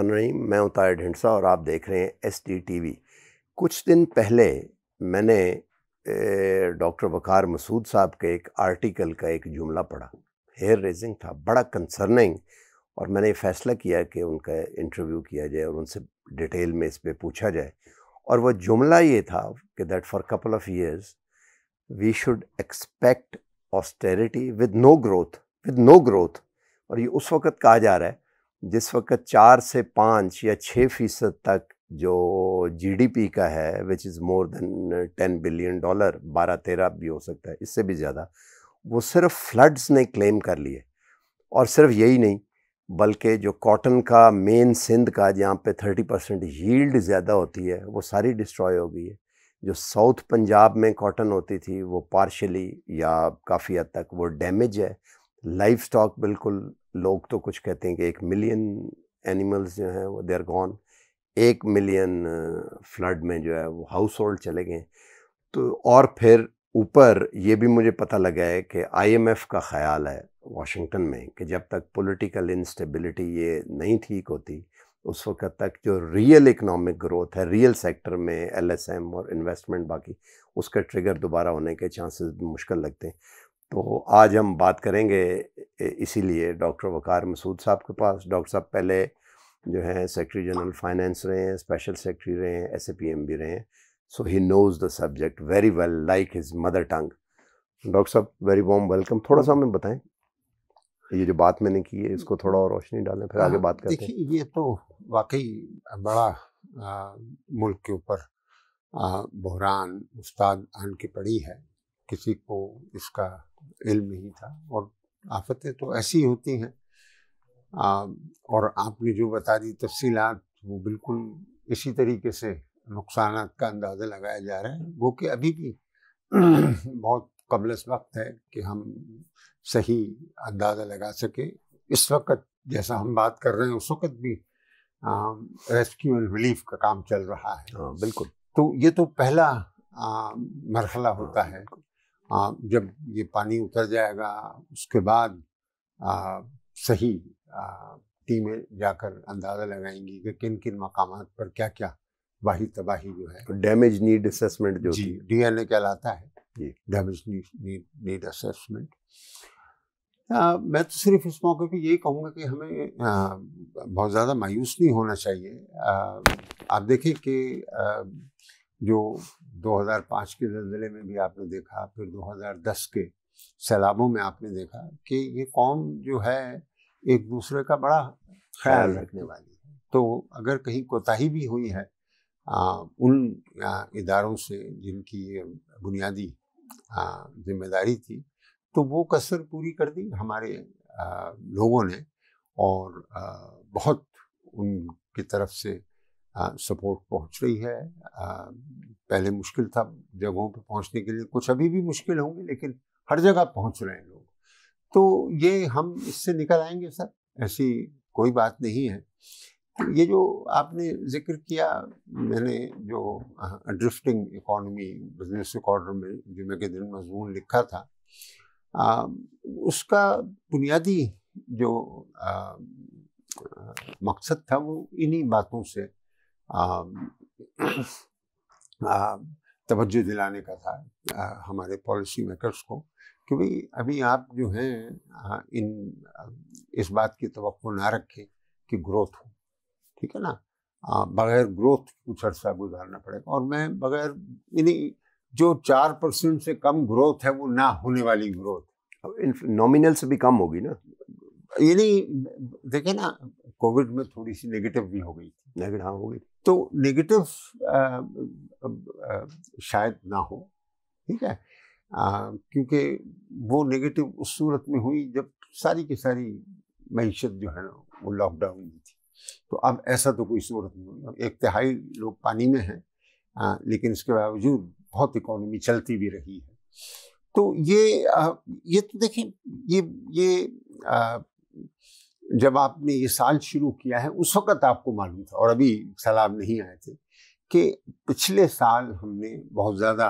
रही मैं उतार ढिंडसा और आप देख रहे हैं एस टी टी वी कुछ दिन पहले मैंने डॉक्टर वकार मसूद साहब के एक आर्टिकल का एक जुमला पढ़ा हेयर रेजिंग था बड़ा कंसर्निंग और मैंने फैसला किया कि उनका इंटरव्यू किया जाए और उनसे डिटेल में इस पर पूछा जाए और वो जुमला ये था कि that for couple of years we should expect austerity with no growth with no growth और ये उस वक्त कहा जा रहा है जिस वक्त चार से पाँच या छः फीसद तक जो जीडीपी का है which is more than ten billion dollar बारह तेरह भी हो सकता है इससे भी ज़्यादा वो सिर्फ फ्लड्स ने क्लेम कर लिए और सिर्फ यही नहीं बल्कि जो कॉटन का मेन सिंध का जहाँ पे थर्टी परसेंट हील्ड ज़्यादा होती है वो सारी डिस्ट्रॉय हो गई है जो साउथ पंजाब में कॉटन होती थी वो पार्शली या काफ़ी हद तक वो डैमेज है लाइफ स्टॉक बिल्कुल लोग तो कुछ कहते हैं कि एक मिलियन एनिमल्स जो हैं वो देर गॉन एक मिलियन फ्लड में जो है वो हाउस होल्ड चले गए तो और फिर ऊपर ये भी मुझे पता लगा है कि आईएमएफ का ख्याल है वाशिंगटन में कि जब तक पॉलिटिकल इंस्टेबिलिटी ये नहीं ठीक होती उस वक्त तक जो रियल इकोनॉमिक ग्रोथ है रियल सेक्टर में एलएसएम और इन्वेस्टमेंट बाकी उसका ट्रिगर दोबारा होने के चांसेस भी मुश्किल लगते हैं तो आज हम बात करेंगे इसीलिए डॉक्टर वकार मसूद साहब के पास डॉक्टर साहब पहले जो हैं सेक्रेटरी जनरल फाइनेंस रहे हैं स्पेशल सेक्रेटरी रहे हैं एस भी रहे हैं so he knows the subject very well like his mother tongue doctor साहब वेरी वॉम वेलकम थोड़ा सा हमें बताएं ये जो बात मैंने की है इसको थोड़ा और रोशनी डालें फिर आगे हाँ, बात करते हैं ये तो वाकई बड़ा आ, मुल्क के ऊपर बहरान उस्ताद आन की पड़ी है किसी को इसका इल्म ही था और आफतें तो ऐसी होती हैं और आपने जो बता दी तफसीलात वो बिल्कुल इसी तरीके से नुकसान का अंदाज़ा लगाया जा रहा है वो कि अभी भी बहुत कबलस वक्त है कि हम सही अंदाज़ा लगा सके इस वक्त जैसा हम बात कर रहे हैं उस वक्त भी रेस्क्यू एंड रिलीफ का काम चल रहा है हाँ, बिल्कुल तो ये तो पहला मरहला होता है आ, जब ये पानी उतर जाएगा उसके बाद आ, सही टीमें जाकर अंदाज़ा लगाएंगी कि किन किन मकाम पर क्या क्या वाही तबाही जो है तो डैमेज नीड असेसमेंट जो जी डीएनए कहलाता है जी डैमेज नीड नीड असेसमेंट मैं तो सिर्फ इस मौके पे यही कहूँगा कि हमें आ, बहुत ज़्यादा मायूस नहीं होना चाहिए आ, आप देखें कि जो 2005 के जल्जले में भी आपने देखा फिर 2010 के सैलाबों में आपने देखा कि ये कौम जो है एक दूसरे का बड़ा ख्याल रखने वाली है तो अगर कहीं कोताही भी हुई है उन इदारों से जिनकी बुनियादी जिम्मेदारी थी तो वो कसर पूरी कर दी हमारे लोगों ने और बहुत उनकी तरफ से सपोर्ट पहुंच रही है पहले मुश्किल था जगहों पर पहुंचने के लिए कुछ अभी भी मुश्किल होंगे लेकिन हर जगह पहुंच रहे हैं लोग तो ये हम इससे निकल आएंगे सर ऐसी कोई बात नहीं है ये जो आपने जिक्र किया मैंने जो ड्रिफ्टिंग इकोनॉमी बिजनेस रिकॉर्डर में जुमे के दिन मजमून लिखा था आ, उसका बुनियादी जो आ, आ, मकसद था वो इन्हीं बातों से तवज्जो दिलाने का था आ, हमारे पॉलिसी मेकर्स को कि भाई अभी आप जो हैं इन इस बात की तो ना रखें कि ग्रोथ हो ठीक है ना हाँ, बगैर ग्रोथ कुछ अर्सा गुजारना पड़ेगा और मैं बगैर यानी जो चार परसेंट से कम ग्रोथ है वो ना होने वाली ग्रोथ नॉमिनल से भी कम होगी ना यानी देखे ना कोविड में थोड़ी सी नेगेटिव भी हो गई थी नेगेटिव हाँ हो गई तो नेगेटिव शायद ना हो ठीक है क्योंकि वो नेगेटिव उस सूरत में हुई जब सारी की सारी मीशत जो है ना वो लॉकडाउन तो अब ऐसा तो कोई सूरत नहीं एक तिहाई लोग पानी में हैं लेकिन इसके बावजूद बहुत इकोनॉमी चलती भी रही है तो ये आ, ये तो देखें ये ये आ, जब आपने ये साल शुरू किया है उस वक़्त आपको मालूम था और अभी सलाब नहीं आए थे कि पिछले साल हमने बहुत ज़्यादा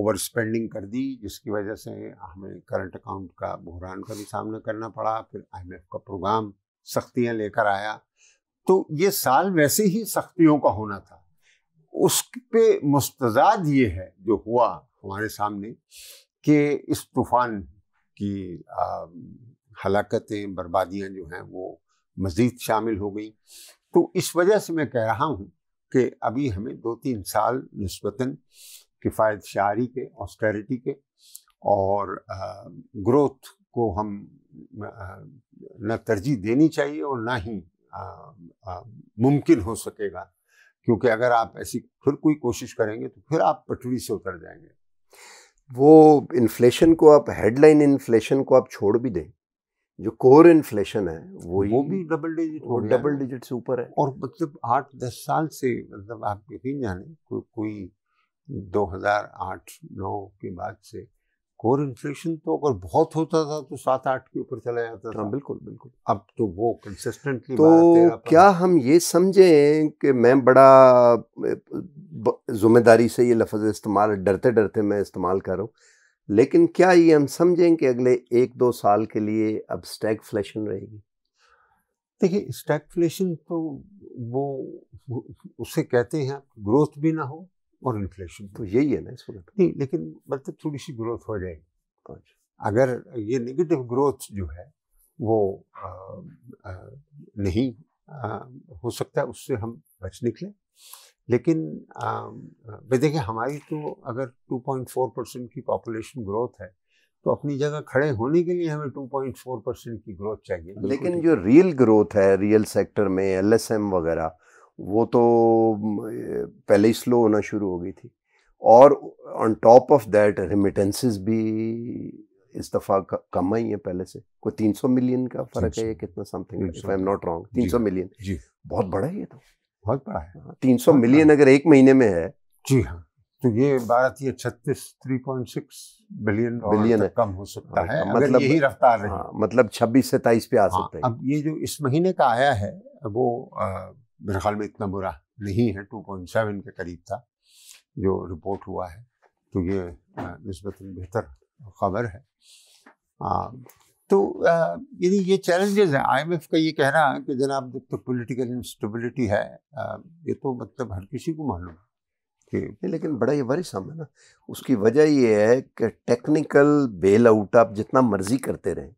ओवर स्पेंडिंग कर दी जिसकी वजह से हमें करंट अकाउंट का बहरान का भी सामना करना पड़ा फिर आईएमएफ का प्रोग्राम सख्तियां लेकर आया तो ये साल वैसे ही सख्तियों का होना था उस पे मुस्तजाद ये है जो हुआ हमारे सामने कि इस तूफ़ान की हलाकतें बर्बादियां जो हैं वो मज़ीद शामिल हो गई तो इस वजह से मैं कह रहा हूँ कि अभी हमें दो तीन साल नस्बता किफ़ायत शारी के ऑस्टेरिटी के और ग्रोथ को हम न तरजीह देनी चाहिए और ना ही मुमकिन हो सकेगा क्योंकि अगर आप ऐसी फिर कोई कोशिश करेंगे तो फिर आप पटरी से उतर जाएंगे वो इन्फ्लेशन को आप हेडलाइन इन्फ्लेशन को आप छोड़ भी दें जो कोर इन्फ्लेशन है वो वो भी डबल डिजिट वो डबल डिजिट से ऊपर है और मतलब आठ दस साल से मतलब आप यकीन जाने को, कोई आठ नौ के बाद से कोर इन्फ्लेशन तो अगर बहुत होता था तो सात आठ के ऊपर चला जाता था हाँ, बिल्कुल बिल्कुल अब तो वो कंसिस्टेंटली तो क्या हम ये समझें कि मैं बड़ा ज़िम्मेदारी से ये लफ्ज़ इस्तेमाल डरते डरते मैं इस्तेमाल कर रहा हूँ लेकिन क्या ये हम समझें कि अगले एक दो साल के लिए अब फ्लेशन रहेगी देखिए स्टैग फ्लेशन तो वो उसे कहते हैं ग्रोथ भी ना हो और इन्फ्लेशन तो यही है ना इस वक्त नहीं लेकिन मतलब थोड़ी सी ग्रोथ हो जाएगी अच्छा। अगर ये नेगेटिव ग्रोथ जो है वो आ, आ, नहीं आ, हो सकता उससे हम बच निकले लेकिन भाई देखिए हमारी तो अगर 2.4 परसेंट की पॉपुलेशन ग्रोथ है तो अपनी जगह खड़े होने के लिए हमें 2.4 परसेंट की ग्रोथ चाहिए लेकिन जो रियल ग्रोथ है रियल सेक्टर में एलएसएम वगैरह वो तो पहले ही स्लो होना शुरू हो गई थी और on top of that remittances भी इस दफ़ा कम आई है पहले से कोई तीन सौ मिलियन का फर्क है ये कितना something I am not wrong तीन सौ मिलियन जी बहुत बड़ा है ये तो बहुत बड़ा है हाँ, तीन सौ मिलियन अगर एक महीने में है जी हाँ तो ये भारत ये छत्तीस three point six billion billion है कम हो सकता हाँ, है तो मतलब यही रफ्तार है हाँ, मतलब छब्बीस सत्ताईस पे आ हाँ, सकते हैं अब ये जो इस महीने का आया है वो मेरे ख्याल में इतना बुरा नहीं है टू पॉइंट सेवन के करीब था जो रिपोर्ट हुआ है तो ये नस्बता बेहतर खबर है आ, तो यदि ये चैलेंजेस हैं आईएमएफ का ये कहना कि जनाब जब तक पॉलिटिकल इंस्टेबिलिटी है आ, ये तो मतलब हर किसी को मालूम है लेकिन बड़ा ये वरी है ना उसकी वजह ये है कि टेक्निकल बेल आउट आप जितना मर्जी करते रहें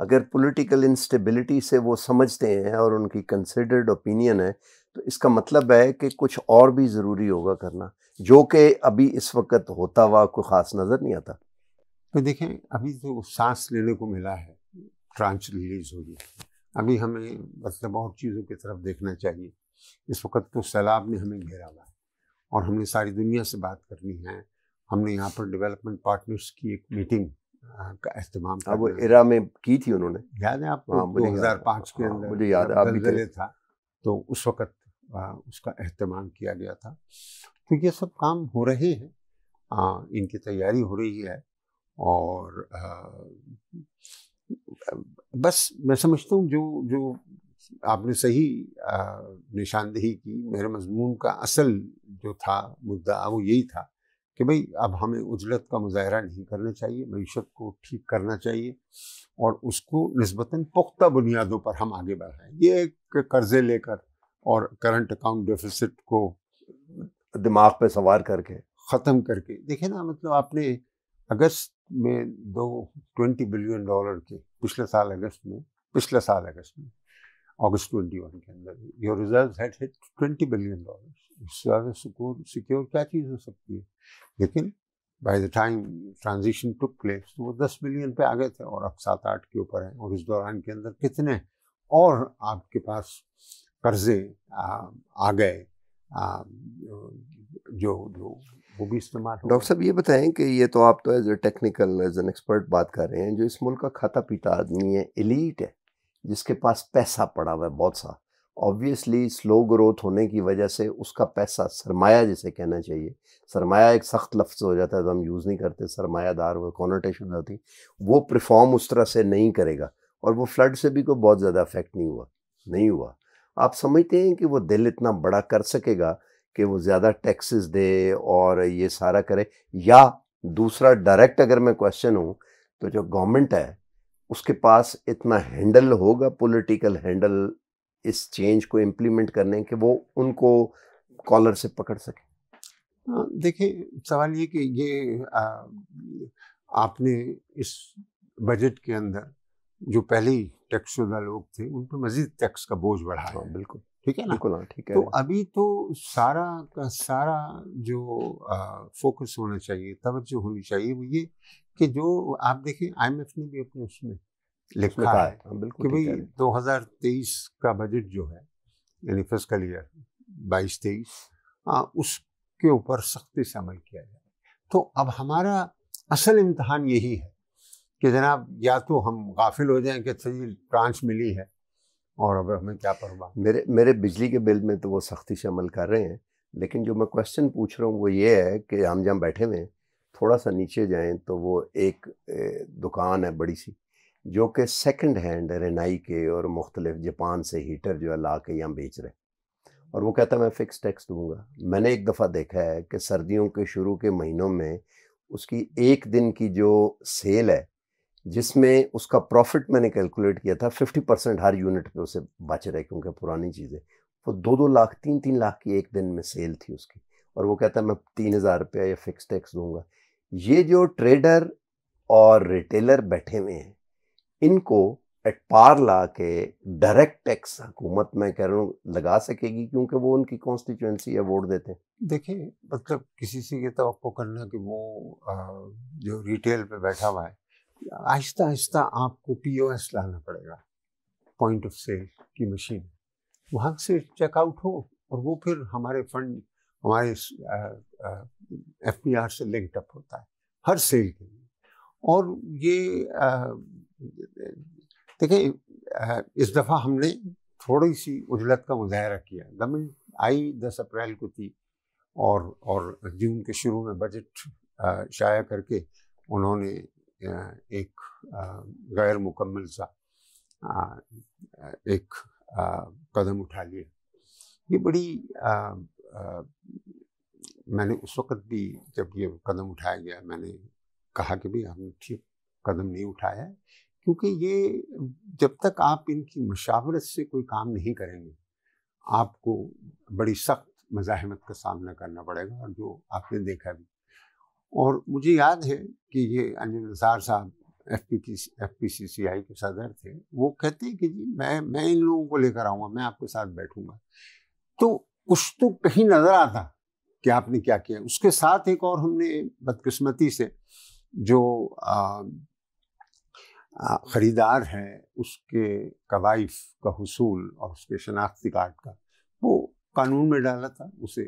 अगर पॉलिटिकल इंस्टेबिलिटी से वो समझते हैं और उनकी कंसिडर्ड ओपिनियन है तो इसका मतलब है कि कुछ और भी ज़रूरी होगा करना जो कि अभी इस वक्त होता हुआ कोई ख़ास नज़र नहीं आता तो देखें अभी जो सांस लेने को मिला है ट्रांच रिलीज़ होगी अभी हमें मतलब और चीज़ों की तरफ देखना चाहिए इस वक्त तो सैलाब ने हमें घेरा हुआ है और हमने सारी दुनिया से बात करनी है हमने यहाँ पर डेवलपमेंट पार्टनर्स की एक मीटिंग हाँ, का अहतमाम था वो इरा में की थी उन्होंने याद है आप हाँ, दो हज़ार पाँच के हाँ, अंदर मुझे याद है तो था तो उस वक़्त उसका अहतमाम किया गया था तो ये सब काम हो रहे हैं इनकी तैयारी हो रही है और आ, बस मैं समझता हूँ जो जो आपने सही निशानदेही की मेरे मजमून का असल जो था मुद्दा वो यही था कि भाई अब हमें उजलत का मुजाहरा नहीं करना चाहिए मीशत को ठीक करना चाहिए और उसको नस्बता पुख्ता बुनियादों पर हम आगे बढ़ाएं ये एक कर्ज़े लेकर और करंट अकाउंट डेफिसिट को दिमाग पे सवार करके ख़त्म करके देखे ना मतलब आपने अगस्त में दो ट्वेंटी बिलियन डॉलर के पिछले साल अगस्त में पिछले साल अगस्त में अगस्त 21 के अंदर your reserve had hit twenty billion dollar इससे ज़्यादा सिक्योर क्या चीज़ हो सकती है लेकिन by the time transition took place तो वो दस बिलियन पे आ गए थे और अब सात आठ के ऊपर हैं और इस दौरान के अंदर कितने और आपके पास कर्जे आ गए जो जो वो भी इस्तेमाल डॉक्टर साहब ये बताएं कि ये तो आप तो as a technical as an expert बात कर रहे हैं जो इस मुल्क का खाता पीता आदमी है एलीट है जिसके पास पैसा पड़ा हुआ है बहुत सा ऑब्वियसली स्लो ग्रोथ होने की वजह से उसका पैसा सरमाया जिसे कहना चाहिए सरमाया एक सख्त लफ्ज़ हो जाता है तो हम यूज़ नहीं करते सरमायादार वो कॉनोटेशन होती वो परफॉर्म उस तरह से नहीं करेगा और वो फ्लड से भी कोई बहुत ज़्यादा अफेक्ट नहीं हुआ नहीं हुआ आप समझते हैं कि वो दिल इतना बड़ा कर सकेगा कि वो ज़्यादा टैक्सेस दे और ये सारा करे या दूसरा डायरेक्ट अगर मैं क्वेश्चन हूँ तो जो गवर्नमेंट है उसके पास इतना हैंडल होगा पॉलिटिकल हैंडल इस चेंज को इम्प्लीमेंट करने के वो उनको कॉलर से पकड़ सके देखिए सवाल ये कि ये आ, आपने इस बजट के अंदर जो पहले टैक्स शुदा लोग थे उन पर मजीद टैक्स का बोझ बढ़ा हाँ, बिल्कुल ठीक है ना बिल्कुल हाँ ठीक है तो अभी तो सारा का सारा जो आ, फोकस होना चाहिए तवज्जो होनी चाहिए वो ये कि जो आप देखें आईएमएफ ने भी अपने उसमें लिखा, है, है। हाँ, कि भाई 2023 का बजट जो है यानी फिजिकल ईयर बाईस तेईस उसके ऊपर सख्ती से अमल किया जाए तो अब हमारा असल इम्तहान यही है कि जनाब या तो हम गाफिल हो जाएं कि अच्छा जी ट्रांच मिली है और अब हमें क्या परवाह मेरे मेरे बिजली के बिल में तो वो सख्ती से अमल कर रहे हैं लेकिन जो मैं क्वेश्चन पूछ रहा हूँ वो ये है कि हम जहाँ बैठे हुए हैं थोड़ा सा नीचे जाएं तो वो एक दुकान है बड़ी सी जो कि सेकंड हैंड रेनाई के और मुख्तलिफ जापान से हीटर जो है ला के यहाँ बेच रहे और वो कहता है मैं फ़िक्स टैक्स दूंगा मैंने एक दफ़ा देखा है कि सर्दियों के शुरू के महीनों में उसकी एक दिन की जो सेल है जिसमें उसका प्रॉफिट मैंने कैलकुलेट किया था फिफ्टी परसेंट हर यूनिट पे उसे बच रहे क्योंकि पुरानी चीज़ें वो दो दो लाख तीन तीन लाख की एक दिन में सेल थी उसकी और वो कहता है मैं तीन हज़ार रुपया या फ़िक्स टैक्स दूंगा ये जो ट्रेडर और रिटेलर बैठे हुए हैं इनको एट पार ला के डायरेक्ट टैक्स हुकूमत में कह रहा हूँ लगा सकेगी क्योंकि वो उनकी कॉन्स्टिट्यूंसी है वोट देते हैं देखिए मतलब किसी से ये तो आपको करना कि वो आ, जो रिटेल पे बैठा हुआ है आहिस्ता आहिस्ता आपको पीओएस लाना पड़ेगा पॉइंट ऑफ सेल की मशीन वहाँ से चेकआउट हो और वो फिर हमारे फंड हमारे एफ पी आर से लिंक्ड अप होता है हर सेल के लिए और ये देखिए इस दफ़ा हमने थोड़ी सी उजलत का मुजाहरा किया गवर्नमेंट आई दस अप्रैल को थी और और जून के शुरू में बजट शाया करके उन्होंने एक गैर मुकम्मल सा एक कदम उठा लिया ये बड़ी आ, मैंने उस वक़्त भी जब ये कदम उठाया गया मैंने कहा कि भाई हमने ठीक कदम नहीं उठाया है क्योंकि ये जब तक आप इनकी मशावरत से कोई काम नहीं करेंगे आपको बड़ी सख्त मज़ामत का सामना करना पड़ेगा और जो आपने देखा भी और मुझे याद है कि ये अनिल नज़ार साहब F P T F P C C I के सदर थे वो कहते हैं कि जी मैं मैं इन लोगों को लेकर आऊँगा मैं आपके साथ बैठूँगा तो कुछ तो कहीं नज़र आता कि आपने क्या किया उसके साथ एक और हमने बदकिस्मती से जो ख़रीदार है उसके कवाइफ का हसूल और उसके शनाख्ती कार्ड का वो कानून में डाला था उसे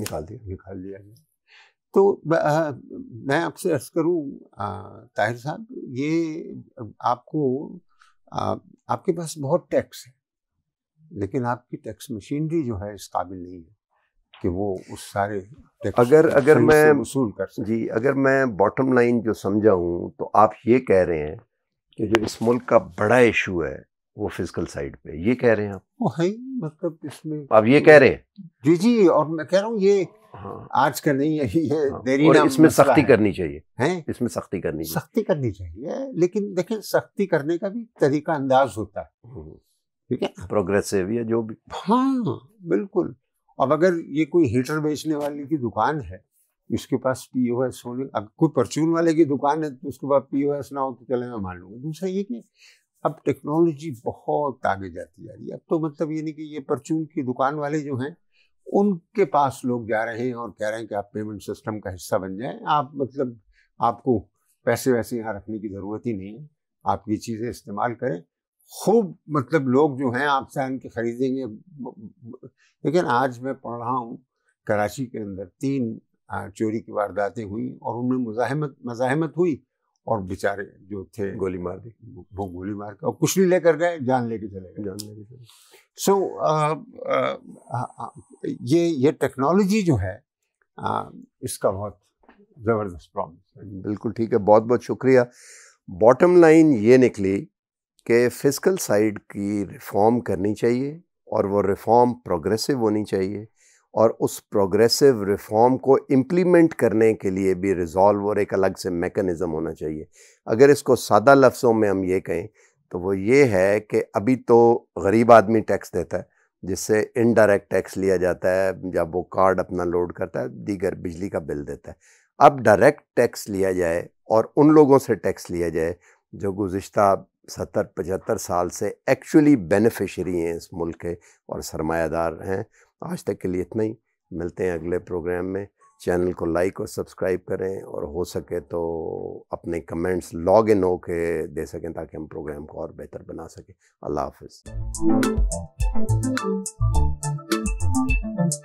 निकाल दिया निकाल दिया गया तो आ, मैं आपसे अर्ज़ करूँ ताहिर साहब ये आपको आ, आपके पास बहुत टैक्स है लेकिन आपकी टैक्स मशीनरी जो है इस काबिल नहीं है कि वो उस सारे अगर अगर मैं वसूल कर जी अगर मैं बॉटम लाइन जो समझा हूँ तो आप ये कह रहे हैं कि जो इस मुल्क का बड़ा इशू है वो फिजिकल साइड पे ये कह रहे हैं आप वो है मतलब इसमें आप ये कह रहे हैं जी जी और मैं कह रहा हूँ ये हाँ। आज का नहीं है ये हाँ। देरी और इसमें सख्ती करनी चाहिए हैं इसमें सख्ती करनी सख्ती करनी चाहिए लेकिन देखिए सख्ती करने का भी तरीका अंदाज होता है हम्म। ठीक है प्रोग्रेसिव या जो भी हाँ बिल्कुल अब अगर ये कोई हीटर बेचने वाले की दुकान है इसके पास पी ओ एस होने अगर कोई परचून वाले की दुकान है तो उसके बाद पी ओ एस ना हो तो चले मैं मान लूँगा दूसरा ये कि अब टेक्नोलॉजी बहुत आगे जाती जा रही है अब तो मतलब ये नहीं कि ये परचून की दुकान वाले जो हैं उनके पास लोग जा रहे हैं और कह रहे हैं कि आप पेमेंट सिस्टम का हिस्सा बन जाए आप मतलब आपको पैसे वैसे यहाँ रखने की ज़रूरत ही नहीं है आप ये चीज़ें इस्तेमाल करें खूब मतलब लोग जो हैं आपसे आन के ख़रीदेंगे लेकिन आज मैं पढ़ रहा हूँ कराची के अंदर तीन चोरी की वारदातें हुई और उनमें मुजाहमत मजाहमत हुई और बेचारे जो थे गोली मार दी वो गोली मार कर और कुछ नहीं लेकर गए जान लेके चले गए जान लेके चले सो so, ये ये टेक्नोलॉजी जो है आ, इसका बहुत ज़बरदस्त प्रॉब्लम बिल्कुल ठीक है बहुत बहुत शुक्रिया बॉटम लाइन ये निकली कि फिजिकल साइड की रिफ़ॉर्म करनी चाहिए और वो रिफ़ॉर्म प्रोग्रेसिव होनी चाहिए और उस प्रोग्रेसिव रिफ़ॉर्म को इम्प्लीमेंट करने के लिए भी रिज़ॉल्व और एक अलग से मेकनिज़म होना चाहिए अगर इसको सादा लफ्ज़ों में हम ये कहें तो वो ये है कि अभी तो गरीब आदमी टैक्स देता है जिससे इनडायरेक्ट टैक्स लिया जाता है जब वो कार्ड अपना लोड करता है दीगर बिजली का बिल देता है अब डायरेक्ट टैक्स लिया जाए और उन लोगों से टैक्स लिया जाए जो गुज्त सत्तर पचहत्तर साल से एक्चुअली बेनिफिशरी हैं इस मुल्क के और सरमायादार हैं आज तक के लिए इतना ही मिलते हैं अगले प्रोग्राम में चैनल को लाइक और सब्सक्राइब करें और हो सके तो अपने कमेंट्स लॉग इन हो के दे सकें ताकि हम प्रोग्राम को और बेहतर बना सकें अल्लाह हाफ